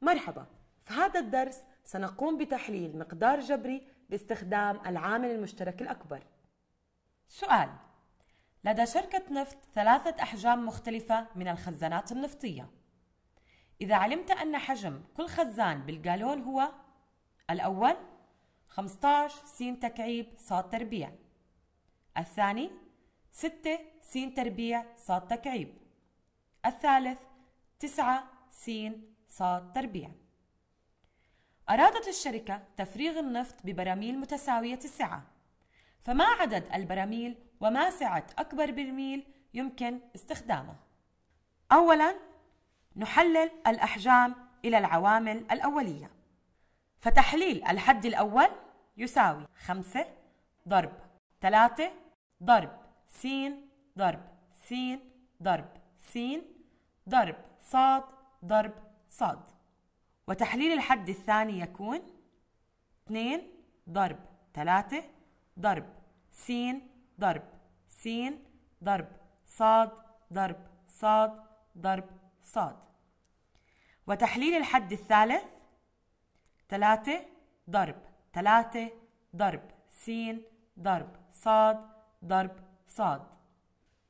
مرحبا في هذا الدرس سنقوم بتحليل مقدار جبري باستخدام العامل المشترك الأكبر سؤال لدى شركة نفط ثلاثة أحجام مختلفة من الخزانات النفطية إذا علمت أن حجم كل خزان بالجالون هو الأول 15 سين تكعيب صاد تربيع الثاني 6 سين تربيع صاد تكعيب الثالث 9 س ص تربيع أرادت الشركة تفريغ النفط ببراميل متساوية السعة فما عدد البراميل وما سعة أكبر برميل يمكن استخدامه أولا نحلل الأحجام إلى العوامل الأولية فتحليل الحد الأول يساوي 5 ضرب 3 ضرب س ضرب س ضرب س ضرب صاد ضرب صاد وتحليل الحد الثاني يكون 2 ضرب 3 ضرب س ضرب س ضرب صاد ضرب صاد ضرب صاد وتحليل الحد الثالث 3 ضرب 3 ضرب س ضرب صاد ضرب صاد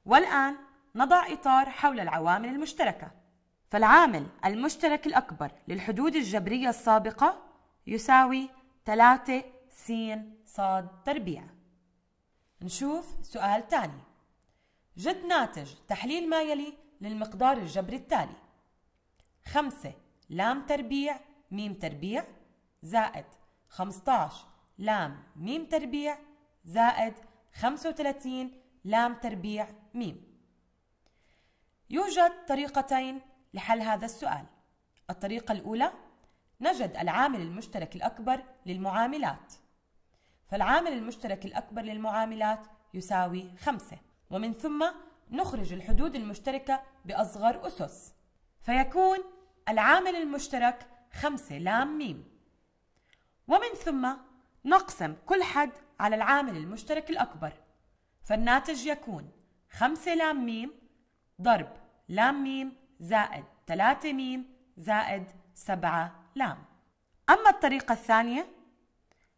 والآن نضع إطار حول العوامل المشتركة فالعامل المشترك الأكبر للحدود الجبرية السابقة يساوي 3 س ص تربيع نشوف سؤال تاني جد ناتج تحليل ما يلي للمقدار الجبري التالي 5 لام تربيع ميم تربيع زائد 15 لام ميم تربيع زائد 35 لام تربيع ميم يوجد طريقتين لحل هذا السؤال الطريقة الأولى نجد العامل المشترك الأكبر للمعاملات فالعامل المشترك الأكبر للمعاملات يساوي خمسة ومن ثم نخرج الحدود المشتركة بأصغر أسس فيكون العامل المشترك خمسة لام ميم ومن ثم نقسم كل حد على العامل المشترك الأكبر فالناتج يكون خمسة لام ميم ضرب لام ميم زائد 3 ميم زائد 7 لام أما الطريقة الثانية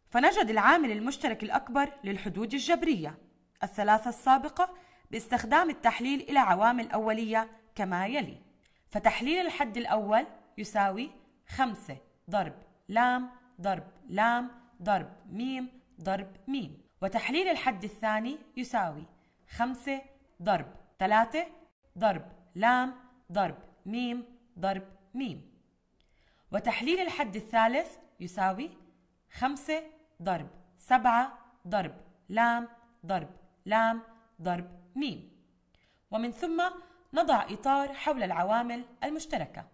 فنجد العامل المشترك الأكبر للحدود الجبرية الثلاثة السابقة باستخدام التحليل إلى عوامل أولية كما يلي فتحليل الحد الأول يساوي 5 ضرب لام ضرب لام ضرب ميم ضرب ميم وتحليل الحد الثاني يساوي 5 ضرب 3 ضرب لام ضرب م ضرب م وتحليل الحد الثالث يساوي خمسة ضرب سبعة ضرب لام ضرب لام ضرب ميم ومن ثم نضع إطار حول العوامل المشتركة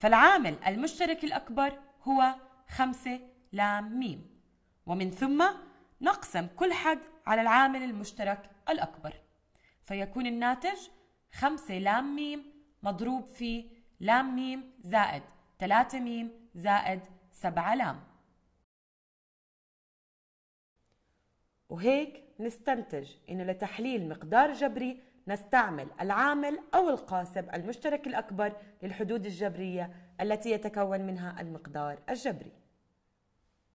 فالعامل المشترك الأكبر هو خمسة لام ميم ومن ثم نقسم كل حد على العامل المشترك الأكبر فيكون الناتج خمسة لام ميم مضروب في لام ميم زائد تلاتة ميم زائد سبعة لام وهيك نستنتج إنه لتحليل مقدار جبري نستعمل العامل أو القاسم المشترك الأكبر للحدود الجبرية التي يتكون منها المقدار الجبري